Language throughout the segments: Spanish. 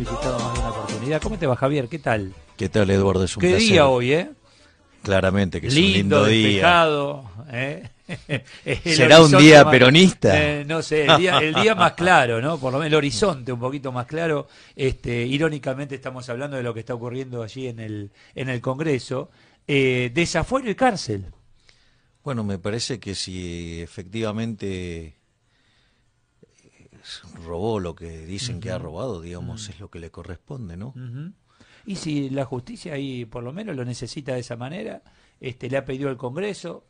visitado una oportunidad. ¿Cómo te va, Javier? ¿Qué tal? ¿Qué tal, Eduardo? Es un ¿Qué día hoy, eh? Claramente que es un lindo día. Eh. ¿Será un día peronista? Eh, no sé, el día, más claro, ¿no? Por lo menos el horizonte un poquito más claro. Este, irónicamente estamos hablando de lo que está ocurriendo allí en el, en el Congreso. Eh, desafuero y cárcel. Bueno, me parece que si efectivamente robó lo que dicen que ha robado, digamos, es lo que le corresponde, ¿no? Y si la justicia ahí por lo menos lo necesita de esa manera, este, le ha pedido al Congreso,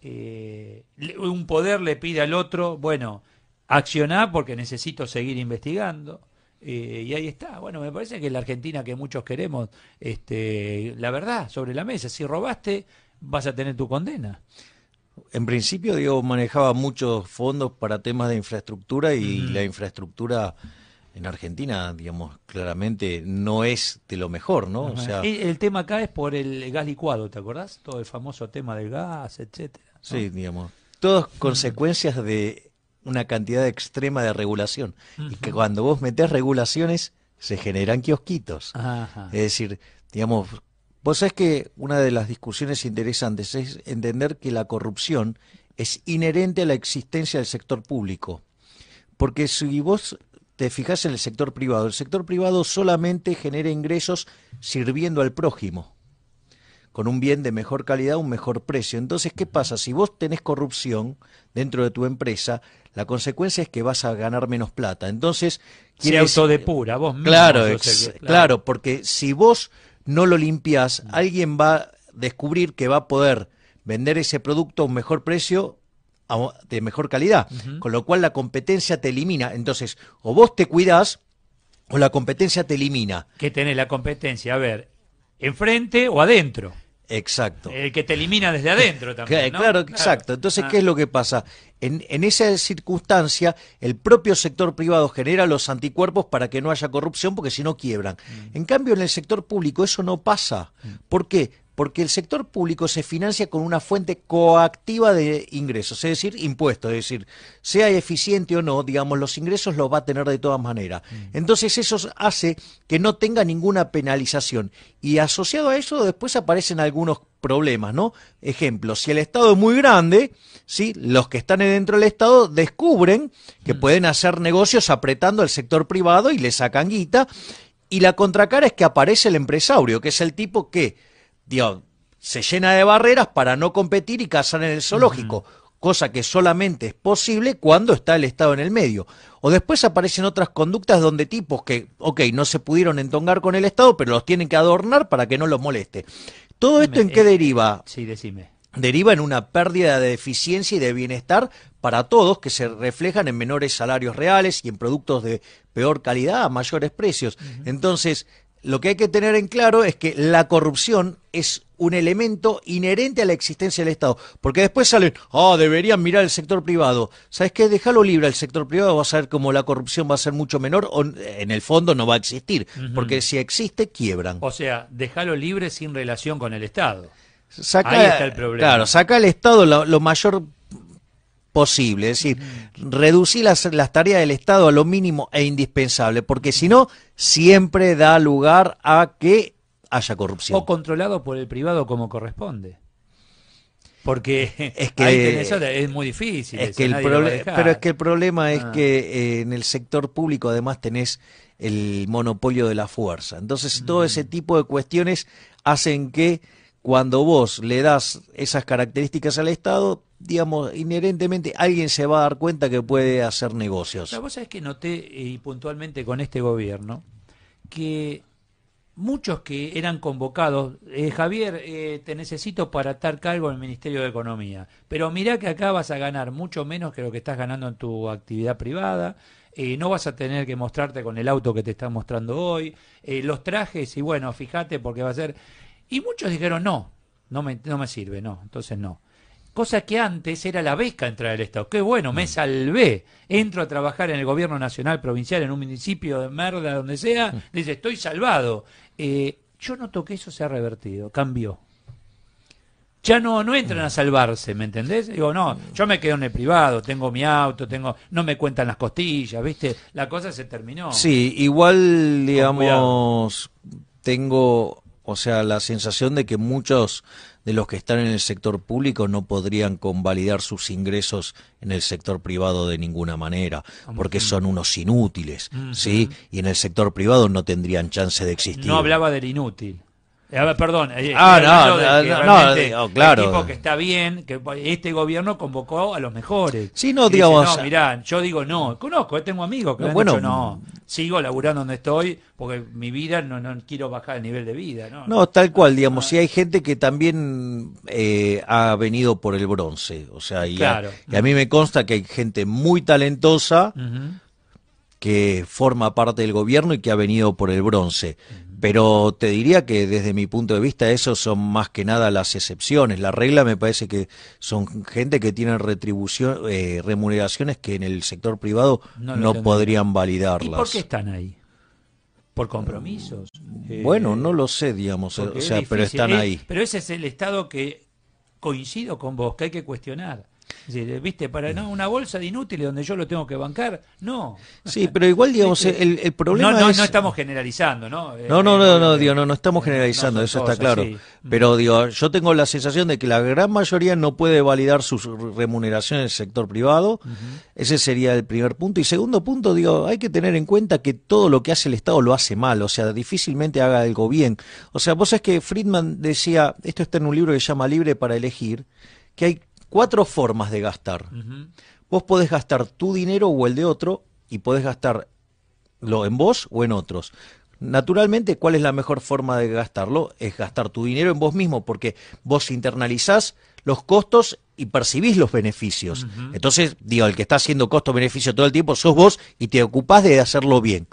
eh, un poder le pide al otro, bueno, accionar porque necesito seguir investigando. Eh, y ahí está. Bueno, me parece que la Argentina que muchos queremos, este, la verdad, sobre la mesa. Si robaste, vas a tener tu condena. En principio, digo, manejaba muchos fondos para temas de infraestructura y la infraestructura en Argentina, digamos, claramente no es de lo mejor, ¿no? sea, el, tema acá es por el gas licuado, ¿te acordás? Todo el famoso tema del gas, etcétera. Sí, digamos. Todas consecuencias de una cantidad extrema de regulación. Y que cuando vos metés regulaciones, se generan kiosquitos. Es decir, digamos, Vos sabés que una de las discusiones interesantes es entender que la corrupción es inherente a la existencia del sector público. Porque si vos te fijas en el sector privado, el sector privado solamente genera ingresos sirviendo al prójimo, con un bien de mejor calidad, un mejor precio. Entonces, ¿qué pasa? Si vos tenés corrupción dentro de tu empresa, la consecuencia es que vas a ganar menos plata. Entonces, se autodepura vos mismo. Claro, claro, claro, porque si vos no lo limpias, mm. alguien va a descubrir que va a poder vender ese producto a un mejor precio de mejor calidad, con lo cual la competencia te elimina. Entonces, o vos te cuidás o la competencia te elimina. ¿Qué tenés la competencia? A ver, enfrente o adentro. Exacto. El que te elimina desde adentro también. Claro, exacto. Entonces, ah. ¿qué es lo que pasa? En, esa circunstancia, el propio sector privado genera los anticuerpos para que no haya corrupción, porque si no quiebran. Mm. En cambio, en el sector público eso no pasa. Mm. ¿Por qué? porque el sector público se financia con una fuente coactiva de ingresos, es decir, impuestos, es decir, sea eficiente o no, digamos, los ingresos los va a tener de todas maneras. Mm. Entonces eso hace que no tenga ninguna penalización y asociado a eso después aparecen algunos problemas, ¿no? Ejemplo, si el Estado es muy grande, ¿sí? los que están dentro del Estado descubren que mm. pueden hacer negocios apretando al sector privado y le sacan guita. Y la contracara es que aparece el empresario, que es el tipo que se llena de barreras para no competir y cazar en el zoológico, cosa que solamente es posible cuando está el Estado en el medio. O después aparecen otras conductas donde tipos que, ok, no se pudieron entongar con el Estado, pero los tienen que adornar para que no los moleste. ¿Todo esto en eh, qué deriva? Eh, sí, decime. Deriva en una pérdida de eficiencia y de bienestar para todos que se reflejan en menores salarios reales y en productos de peor calidad a mayores precios. Entonces, lo que hay que tener en claro es que la corrupción es un elemento inherente a la existencia del Estado. Porque después salen, Ah, deberían mirar el sector privado. ¿Sabes qué? Déjalo libre al sector privado, va a ser como la corrupción va a ser mucho menor o en el fondo no va a existir. Porque si existe, quiebran. O sea, déjalo libre sin relación con el Estado. Saca, Ahí está el problema. Claro, saca al Estado lo mayor posible. Es decir, reducir las, las, tareas del Estado a lo mínimo e indispensable, porque si no, siempre da lugar a que haya corrupción. O controlado por el privado como corresponde. Porque es que, es muy difícil. pero es que el problema es ah. que eh, en el sector público además tenés el monopolio de la fuerza. Entonces, todo mm. ese tipo de cuestiones hacen que cuando vos le das esas características al Estado, digamos, inherentemente alguien se va a dar cuenta que puede hacer negocios. La cosa es que noté, eh, y puntualmente con este gobierno, que muchos que eran convocados, eh, Javier, eh, te necesito para estar cargo en el Ministerio de Economía, pero mirá que acá vas a ganar mucho menos que lo que estás ganando en tu actividad privada, no vas a tener que mostrarte con el auto que te están mostrando hoy, los trajes, y bueno, fíjate porque va a ser... Y muchos dijeron, no, no me, no me sirve, no, entonces no cosa que antes era la beca entrar al Estado. Qué bueno, me mm. salvé. Entro a trabajar en el gobierno nacional, provincial, en un municipio de merda, donde sea, mm. dice, estoy salvado. Eh, yo noto que eso se ha revertido, cambió. Ya no, no entran mm. a salvarse, ¿me entendés? Digo, no, yo me quedo en el privado, tengo mi auto, tengo, no me cuentan las costillas, ¿viste? La cosa se terminó. Sí, igual, digamos, tengo, o sea, la sensación de que muchos de los que están en el sector público no podrían convalidar sus ingresos en el sector privado de ninguna manera, porque mm. son unos inútiles, ¿sí? Mm, mm. Y en el sector privado no tendrían chance de existir. No hablaba del inútil. Eh, perdón. Eh, ah, no, no, oh, claro. El que está bien, que este gobierno convocó a los mejores. Sí, no, digamos. mirá, yo digo no, conozco, eh, tengo amigos que bueno, dicho, no, sigo laburando donde estoy porque mi vida no, no quiero bajar el nivel de vida. No, no tal cual, digamos. Si hay gente que también ha venido por el bronce, o sea, y, claro. a, mí me consta que hay gente muy talentosa. que forma parte del gobierno y que ha venido por el bronce. Pero te diría que desde mi punto de vista eso son más que nada las excepciones. La regla me parece que son gente que tiene retribución, eh, remuneraciones que en el sector privado no, podrían validarlas. ¿Y por qué están ahí? por compromisos. Mm, bueno, no lo sé, digamos, pero están ahí. Pero ese es el estado que coincido con vos, que hay que cuestionar. ¿Viste? Para no, una bolsa de inútiles donde yo lo tengo que bancar, no. Sí, pero igual, digamos, el, problema no, no, no estamos generalizando, ¿no? Eh, no, no, no, eh, no, no, estamos eh, generalizando, eso está claro. Pero, mm. digo, yo tengo la sensación de que la gran mayoría no puede validar sus remuneraciones en el sector privado. Ese sería el primer punto. Y segundo punto, digo, hay que tener en cuenta que todo lo que hace el Estado lo hace mal, o sea, difícilmente haga algo bien. O sea, vos sabés que Friedman decía, esto está en un libro que se llama Libre para elegir, que hay cuatro formas de gastar. Vos podés gastar tu dinero o el de otro y podés gastarlo en vos o en otros. Naturalmente, ¿cuál es la mejor forma de gastarlo? Es gastar tu dinero en vos mismo, porque vos internalizás los costos y percibís los beneficios. Entonces, digo, el que está haciendo costo-beneficio todo el tiempo sos vos y te ocupás de hacerlo bien.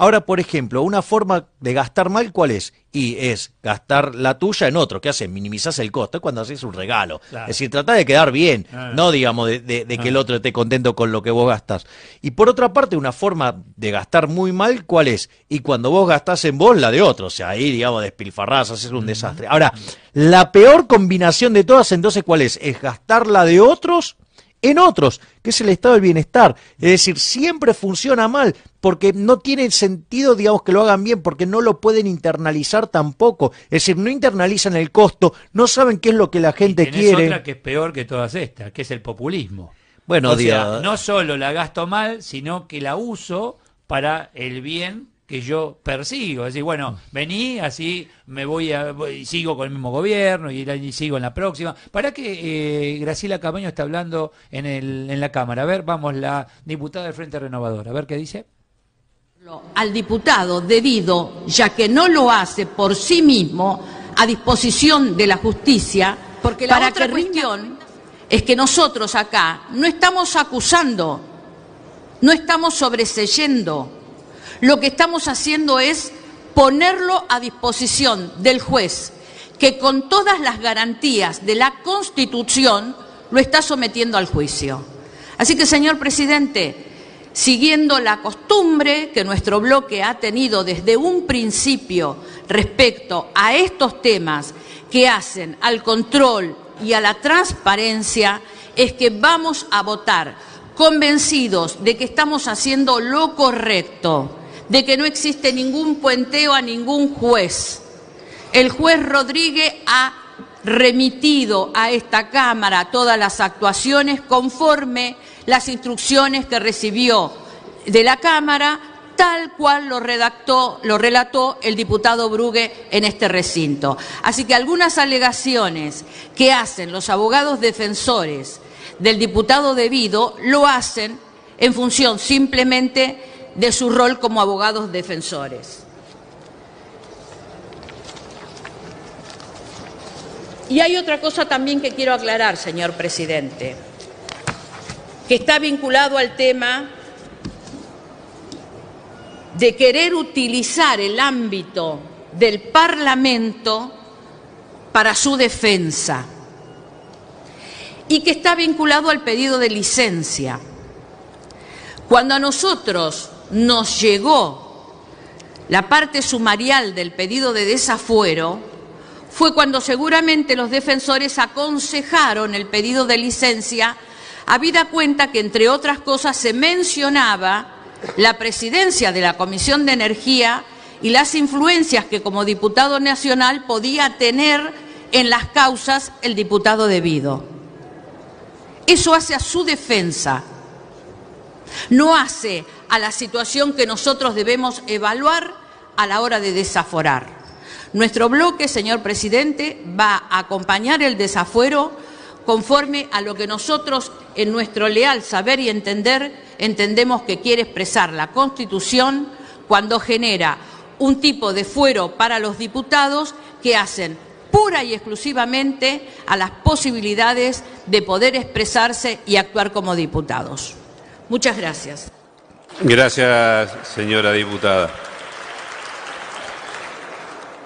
Ahora, por ejemplo, una forma de gastar mal, ¿cuál es? Y es gastar la tuya en otro. ¿Qué haces? Minimizas el costo. cuando haces un regalo. Es decir, trata de quedar bien, ah. no digamos de, que el ah. otro esté contento con lo que vos gastás. Y por otra parte, una forma de gastar muy mal, ¿cuál es? Y cuando vos gastás en vos, la de otro. O sea, ahí, digamos, despilfarrás, haces un desastre. Ahora, la peor combinación de todas, entonces, ¿cuál es? Es gastar la de otros en otros, que es el estado del bienestar. Es decir, siempre funciona mal porque no tiene sentido, digamos, que lo hagan bien, porque no lo pueden internalizar tampoco. Es decir, no internalizan el costo, no saben qué es lo que la gente quiere. otra que es peor que todas estas, que es el populismo. Bueno, o sea, no solo la gasto mal, sino que la uso para el bien que yo persigo. Es decir, bueno, mm. vení, así me voy a, sigo con el mismo gobierno y, sigo en la próxima. ¿Para qué eh, Graciela Cabaño está hablando en, el, en la Cámara? A ver, vamos, la diputada del Frente Renovador, a ver qué dice. Al diputado debido, ya que no lo hace por sí mismo, a disposición de la justicia, Porque la otra cuestión es que nosotros acá no estamos acusando, no estamos sobreseyendo lo que estamos haciendo es ponerlo a disposición del juez, que con todas las garantías de la Constitución lo está sometiendo al juicio. Así que, señor presidente, siguiendo la costumbre que nuestro bloque ha tenido desde un principio respecto a estos temas que hacen al control y a la transparencia, es que vamos a votar convencidos de que estamos haciendo lo correcto de que no existe ningún puenteo a ningún juez. El juez Rodríguez ha remitido a esta Cámara todas las actuaciones conforme las instrucciones que recibió de la Cámara, tal cual lo redactó, lo relató el diputado Brugue en este recinto. Así que algunas alegaciones que hacen los abogados defensores del diputado debido lo hacen en función simplemente de su rol como abogados defensores. Y hay otra cosa también que quiero aclarar, señor presidente, que está vinculado al tema de querer utilizar el ámbito del Parlamento para su defensa y que está vinculado al pedido de licencia. Cuando a nosotros nos llegó la parte sumarial del pedido de desafuero fue cuando seguramente los defensores aconsejaron el pedido de licencia, habida cuenta que, entre otras cosas, se mencionaba la presidencia de la Comisión de Energía y las influencias que como diputado nacional podía tener en las causas el diputado debido. Eso hace a su defensa, no hace a la situación que nosotros debemos evaluar a la hora de desaforar. Nuestro bloque, señor presidente, va a acompañar el desafuero conforme a lo que nosotros, en nuestro leal saber y entender, entendemos que quiere expresar la Constitución cuando genera un tipo de fuero para los diputados que hacen pura y exclusivamente a las posibilidades de poder expresarse y actuar como diputados. Muchas gracias. Gracias, señora diputada.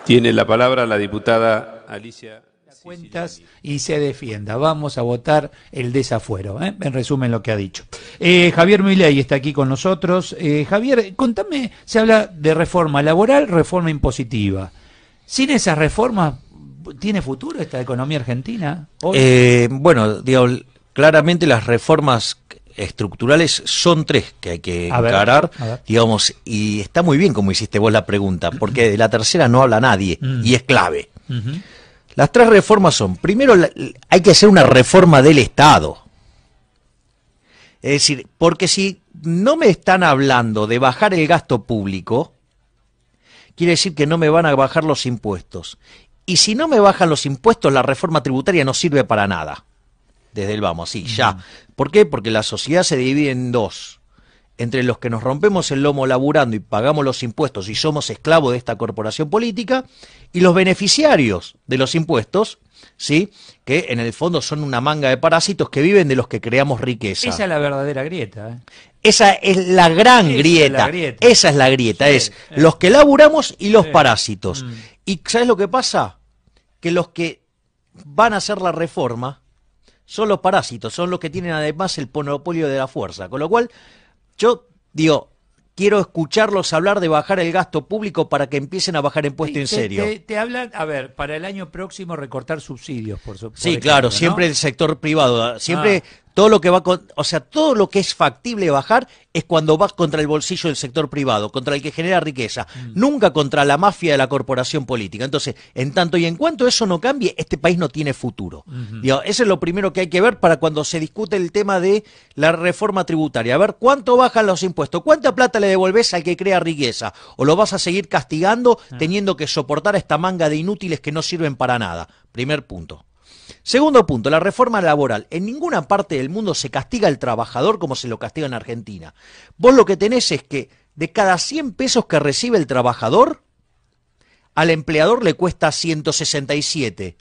Tiene la palabra la diputada Alicia. Cuentas y se defienda. Vamos a votar el desafuero. ¿eh? En resumen, lo que ha dicho. Eh, Javier Milei está aquí con nosotros. Eh, Javier, contame, se habla de reforma laboral, reforma impositiva. Sin esas reformas, ¿tiene futuro esta economía argentina? bueno, digo, claramente las reformas estructurales son tres que hay que encarar, digamos, y está muy bien como hiciste vos la pregunta, porque de la tercera no habla nadie mm. y es clave. Las tres reformas son, primero hay que hacer una reforma del Estado. Es decir, porque si no me están hablando de bajar el gasto público, quiere decir que no me van a bajar los impuestos. Y si no me bajan los impuestos, la reforma tributaria no sirve para nada desde el vamos, sí, ya. ¿Por qué? Porque la sociedad se divide en dos. Entre los que nos rompemos el lomo laburando y pagamos los impuestos y somos esclavos de esta corporación política, y los beneficiarios de los impuestos, ¿sí? que en el fondo son una manga de parásitos que viven de los que creamos riqueza. Esa es la verdadera grieta. ¿eh? Esa es la gran grieta. Esa es la grieta. es, los que laburamos y los parásitos. Mm. ¿Y sabes lo que pasa? Que los que van a hacer la reforma son los parásitos, son los que tienen además el monopolio de la fuerza. Con lo cual, yo digo, quiero escucharlos hablar de bajar el gasto público para que empiecen a bajar impuestos en serio. Te, hablan, a ver, para el año próximo recortar subsidios, por supuesto. Sí, claro, siempre el sector privado, siempre ah. Todo lo que va o sea, todo lo que es factible bajar es cuando vas contra el bolsillo del sector privado, contra el que genera riqueza, mm. nunca contra la mafia de la corporación política. Entonces, en tanto y en cuanto eso no cambie, este país no tiene futuro. eso es lo primero que hay que ver para cuando se discute el tema de la reforma tributaria. A ver cuánto bajan los impuestos, cuánta plata le devolves al que crea riqueza, o lo vas a seguir castigando ah. teniendo que soportar esta manga de inútiles que no sirven para nada. Primer punto. Segundo punto, la reforma laboral. En ninguna parte del mundo se castiga al trabajador como se lo castiga en Argentina. Vos lo que tenés es que de cada 100 pesos que recibe el trabajador, al empleador le cuesta 167.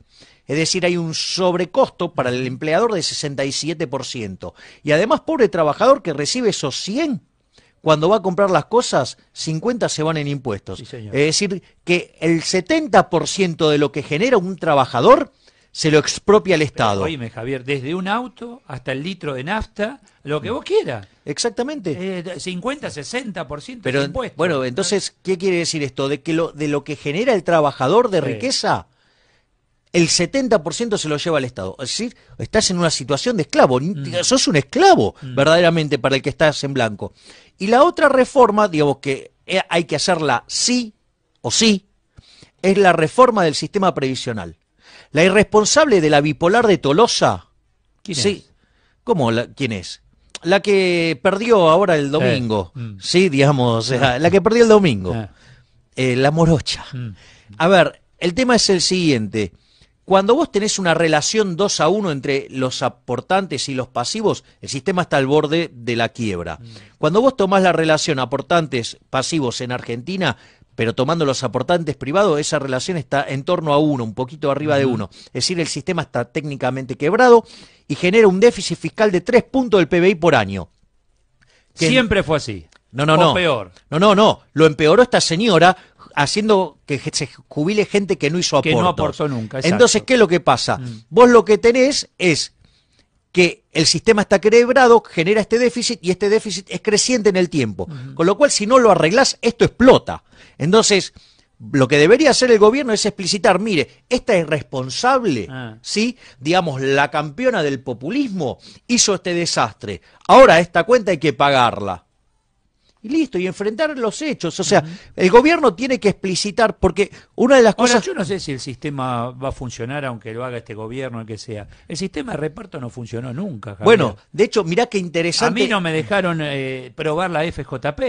Es decir, hay un sobrecosto para el empleador de 67%. Y además, pobre trabajador que recibe esos 100, cuando va a comprar las cosas, 50 se van en impuestos. es decir, que el 70% de lo que genera un trabajador se lo expropia el Estado. oíme, Javier, desde un auto hasta el litro de nafta, lo que mm. vos quieras. Exactamente. 50, eh, 60% Pero, de impuestos. Bueno, entonces, ¿qué quiere decir esto? De que lo, de lo que genera el trabajador de riqueza, el 70% se lo lleva al Estado. Es decir, estás en una situación de esclavo. Mm. Sos un esclavo, mm. verdaderamente, para el que estás en blanco. Y la otra reforma, digamos que eh, hay que hacerla sí o sí, es la reforma del sistema previsional. La irresponsable de la bipolar de Tolosa. ¿Quién sí. Es? ¿Cómo? La, ¿Quién es? La que perdió ahora el domingo. Mm. Sí, digamos, eh, la que perdió el domingo. Ah. Eh, la morocha. Mm. A ver, el tema es el siguiente. Cuando vos tenés una relación 2 a 1 entre los aportantes y los pasivos, el sistema está al borde de la quiebra. Mm. Cuando vos tomás la relación aportantes-pasivos en Argentina, pero tomando los aportantes privados, esa relación está en torno a uno, un poquito arriba de uno. Es decir, el sistema está técnicamente quebrado y genera un déficit fiscal de tres puntos del PBI por año. Siempre fue así. No, no, no. Peor. No, no, no. Lo empeoró esta señora haciendo que se jubile gente que no hizo aportes. Que no aportó nunca. Entonces, ¿qué es lo que pasa? Mm. Vos lo que tenés es que el sistema está quebrado, genera este déficit y este déficit es creciente en el tiempo. Con lo cual, si no lo arreglás, esto explota. Entonces, lo que debería hacer el gobierno es explicitar, mire, esta es responsable, ah. ¿sí? Digamos, la campeona del populismo hizo este desastre. Ahora esta cuenta hay que pagarla y listo, y enfrentar los hechos. O sea, el gobierno tiene que explicitar, porque una de las Ahora, cosas... Yo no sé si el sistema va a funcionar, aunque lo haga este gobierno, el que sea. El sistema de reparto no funcionó nunca. Javier. Bueno, de hecho, mirá qué interesante... A mí no me dejaron eh, probar la FJP.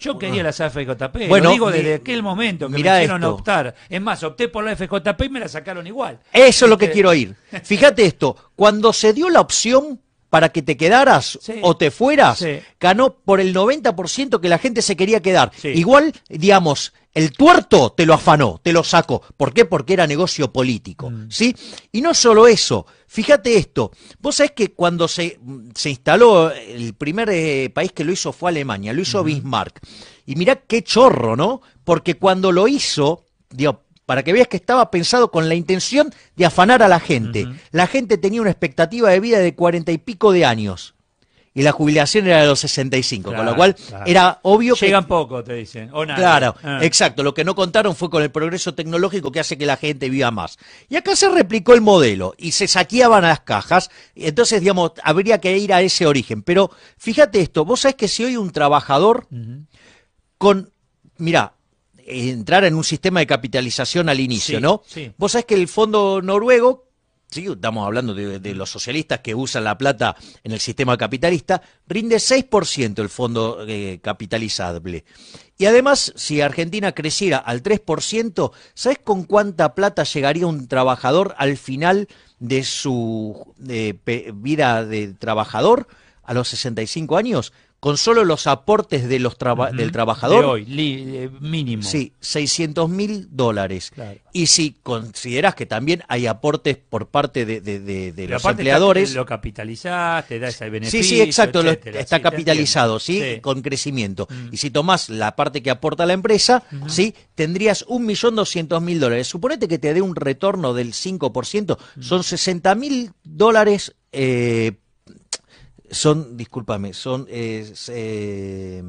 Yo quería las FJP, bueno, digo desde aquel momento que me hicieron optar. Es más, opté por la FJP y me la sacaron igual. Eso es lo que este, quiero oír. Fíjate esto, cuando se dio la opción para que te quedaras o te fueras, ganó por el 90% que la gente se quería quedar. Igual, digamos, el tuerto te lo afanó, te lo sacó. ¿Por qué? Porque era negocio político, mm. ¿sí? Y no solo eso, fíjate esto. Vos sabés que cuando se, mm, se instaló, el primer eh, país que lo hizo fue Alemania, lo hizo Bismarck. Y mirá qué chorro, ¿no? Porque cuando lo hizo, digo, para que veas que estaba pensado con la intención de afanar a la gente. La gente tenía una expectativa de vida de cuarenta y pico de años. Y la jubilación era de los 65, con lo cual era obvio que... Llegan poco, te dicen. Claro, ah. exacto. Lo que no contaron fue con el progreso tecnológico que hace que la gente viva más. Y acá se replicó el modelo y se saqueaban las cajas. Entonces, digamos, habría que ir a ese origen. Pero fíjate esto, vos sabés que si hoy un trabajador con... Mirá, entrar en un sistema de capitalización al inicio, ¿no? Sí. Vos sabés que el fondo noruego, sí, estamos hablando de, los socialistas que usan la plata en el sistema capitalista, rinde 6% el fondo eh, capitalizable. Y además, si Argentina creciera al 3%, ¿sabés con cuánta plata llegaría un trabajador al final de su vida de trabajador a los 65 años? con solo los aportes de los del trabajador. hoy, eh, mínimo. Sí, 600 mil dólares. Y si consideras que también hay aportes por parte de, los empleadores. lo capitalizás, te da ese beneficio. Sí, sí, exacto, está capitalizado, ¿sí? Con crecimiento. Y si tomás la parte que aporta la empresa, ¿sí? Tendrías 1.200.000 dólares. Suponete que te dé un retorno del 5%, son 60 mil dólares eh, son, discúlpame, son, eh, eh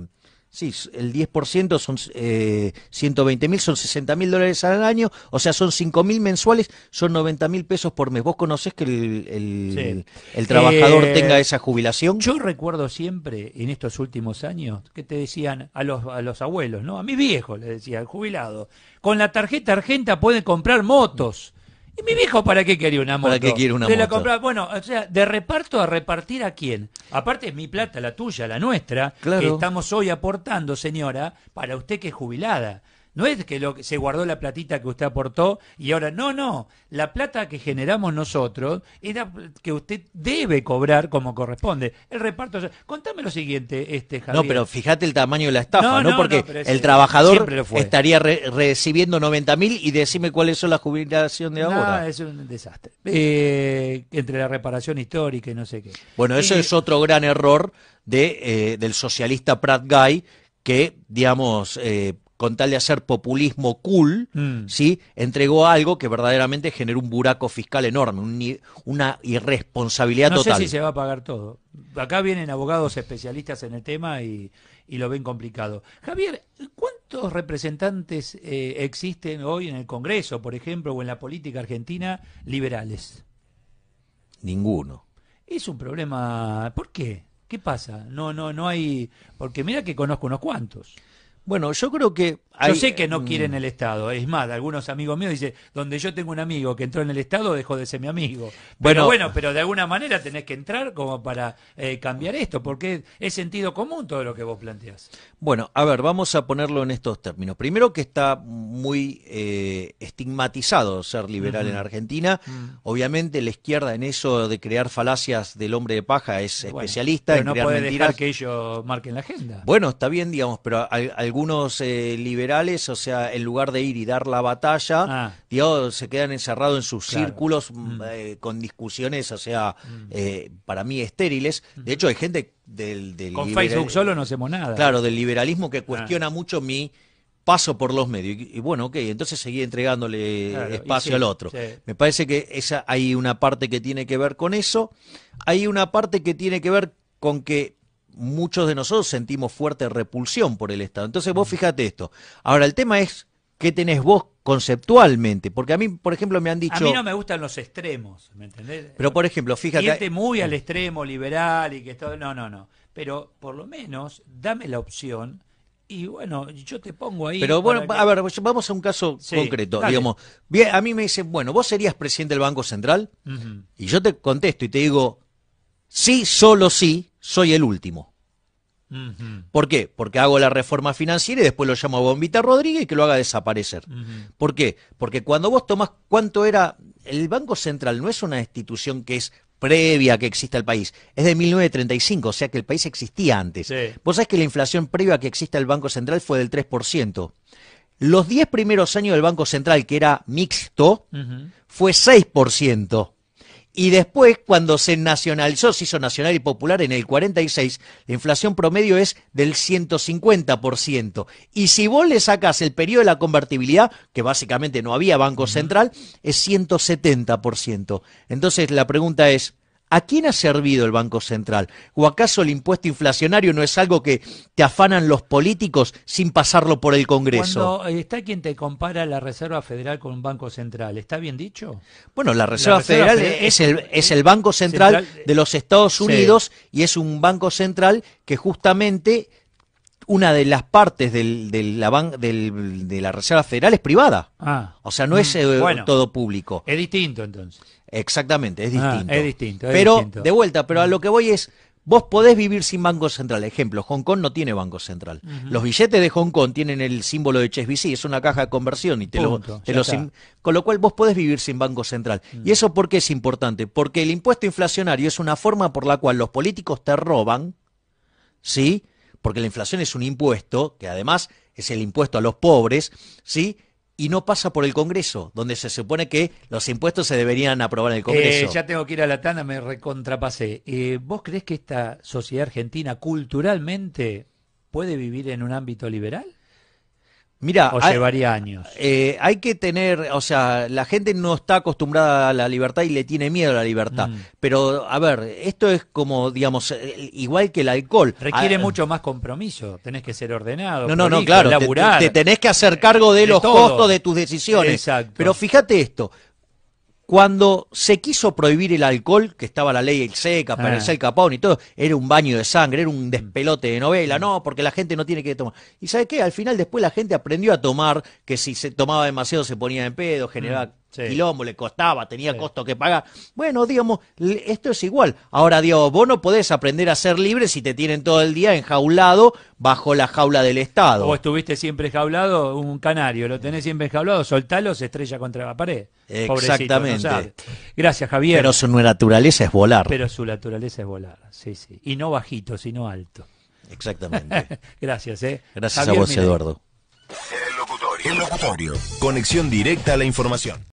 sí, el 10% son eh, 120 mil, son 60 mil dólares al año, o sea, son 5 mil mensuales, son 90 mil pesos por mes. ¿Vos conocés que el, trabajador eh, tenga esa jubilación? Yo recuerdo siempre, en estos últimos años, que te decían a los, abuelos, ¿no? A mis viejos les decían, jubilado, con la tarjeta argenta pueden comprar motos. ¿Y mi viejo para qué quería una moto? ¿Para qué quiere una moto? La compraba. Bueno, o sea, de reparto a repartir a quién. Aparte es mi plata, la tuya, la nuestra, que estamos hoy aportando, señora, para usted que es jubilada. No es que, lo se guardó la platita que usted aportó y ahora, no, no, la plata que generamos nosotros es que usted debe cobrar como corresponde. El reparto, contame lo siguiente, este Javier. No, pero fíjate el tamaño de la estafa, ¿no? Porque el trabajador estaría recibiendo 90 mil y decime cuáles son la jubilación de no, ahora. es un desastre. Eh, entre la reparación histórica y no sé qué. Bueno, eso eh, es otro gran error eh, del socialista Pratt Guy que, digamos, con tal de hacer populismo cool, mm. ¿sí? entregó algo que verdaderamente generó un buraco fiscal enorme, una irresponsabilidad total. No sé si se va a pagar todo. Acá vienen abogados especialistas en el tema y, lo ven complicado. Javier, ¿cuántos representantes eh, existen hoy en el Congreso, por ejemplo, o en la política argentina liberales? Ninguno. Es un problema. ¿Por qué? ¿Qué pasa? No, no, no hay. Porque mira que conozco unos cuantos. Bueno, yo creo que... yo sé que no mm, quieren el Estado. Es más, algunos amigos míos dicen, donde yo tengo un amigo que entró en el Estado, dejó de ser mi amigo. Bueno, pero, bueno, pero de alguna manera tenés que entrar como para eh, cambiar esto, porque es sentido común todo lo que vos planteás. Bueno, a ver, vamos a ponerlo en estos términos. Primero que está muy eh, estigmatizado ser liberal en Argentina. Mm. Obviamente la izquierda en eso de crear falacias del hombre de paja es especialista pero no puede dejar que ellos marquen la agenda. Bueno, está bien, digamos, pero al algunos eh, liberales, o sea, en lugar de ir y dar la batalla, ah. se quedan encerrados en sus círculos mm. Mm, eh, con discusiones, o sea, mm. eh, para mí estériles. De hecho, hay gente del... del con Facebook solo no hacemos nada. Claro, del liberalismo que cuestiona ah. mucho mi paso por los medios. Y, bueno, ok, entonces seguí entregándole espacio al otro. Me parece que esa hay una parte que tiene que ver con eso. Hay una parte que tiene que ver con que muchos de nosotros sentimos fuerte repulsión por el Estado. Entonces vos mm. fíjate esto. Ahora, el tema es qué tenés vos conceptualmente, porque a mí, por ejemplo, me han dicho... A mí no me gustan los extremos, ¿me entendés? Pero, por ejemplo, fíjate... muy al eh. extremo, liberal y que todo... No, no, no. Pero, por lo menos, dame la opción y bueno, yo te pongo ahí. Pero bueno, a ver, pues, vamos a un caso concreto. Digamos, a mí me dicen, bueno, vos serías presidente del Banco Central, y yo te contesto y te digo, sí, solo sí, soy el último. ¿Por qué? Porque hago la reforma financiera y después lo llamo a Bombita Rodríguez y que lo haga desaparecer. ¿Por qué? Porque cuando vos tomás cuánto era, el Banco Central no es una institución que es previa que exista el país. Es de 1935, o sea que el país existía antes. Vos sabés que la inflación previa a que exista el Banco Central fue del 3%. Los 10 primeros años del Banco Central, que era mixto, fue 6%. Y después, cuando se nacionalizó, se hizo nacional y popular en el 46, la inflación promedio es del 150%. Y si vos le sacas el periodo de la convertibilidad, que básicamente no había Banco Central, es 170%. Entonces la pregunta es, ¿A quién ha servido el Banco Central? ¿O acaso el impuesto inflacionario no es algo que te afanan los políticos sin pasarlo por el Congreso? Cuando eh, está quien te compara la Reserva Federal con un Banco Central, ¿está bien dicho? Bueno, la Reserva, Federal, es, el, es el Banco Central, de los Estados Unidos y es un Banco Central que justamente una de las partes del, de la Reserva Federal es privada. Ah. o sea, no es mm, eh, todo público. Es distinto entonces. Exactamente, es ah, distinto. es distinto. pero, de vuelta, pero a mm. lo que voy es, vos podés vivir sin banco central. Ejemplo, Hong Kong no tiene banco central. Los billetes de Hong Kong tienen el símbolo de HSBC, es una caja de conversión. y te, lo, Con lo cual vos podés vivir sin banco central. Mm. ¿Y eso por qué es importante? Porque el impuesto inflacionario es una forma por la cual los políticos te roban, ¿sí?, porque la inflación es un impuesto, que además es el impuesto a los pobres, ¿sí? Y no pasa por el Congreso, donde se supone que los impuestos se deberían aprobar en el Congreso. Eh, ya tengo que ir a la tana, me recontrapasé. Eh, ¿Vos crees que esta sociedad argentina culturalmente puede vivir en un ámbito liberal? Mira, o llevaría años. Eh, hay que tener, o sea, la gente no está acostumbrada a la libertad y le tiene miedo a la libertad. Mm. Pero, a ver, esto es como, digamos, eh, igual que el alcohol. Requiere ah, eh, mucho más compromiso. Tenés que ser ordenado. No, no, no, claro. te, tenés que hacer cargo de, los costos de tus decisiones. Exacto. Pero fíjate esto. Cuando se quiso prohibir el alcohol, que estaba la ley seca, para el ah. capón y todo, era un baño de sangre, era un mm. despelote de novela, mm. no, porque la gente no tiene que tomar. ¿Y sabe qué? Al final después la gente aprendió a tomar, que si se tomaba demasiado se ponía en pedo, generaba mm. Quilombo, le costaba, tenía costo que pagar. Bueno, digamos, esto es igual. Ahora, digo, vos no podés aprender a ser libre si te tienen todo el día enjaulado bajo la jaula del Estado. Vos estuviste siempre enjaulado, un canario, lo tenés siempre enjaulado, soltalo, se estrella contra la pared. Exactamente. Gracias, Javier. Pero su naturaleza es volar. Pero su naturaleza es volar, sí, sí. Y no bajito, sino alto. Exactamente. Gracias, ¿eh? Gracias a vos, Eduardo. El locutorio. Conexión directa a la información.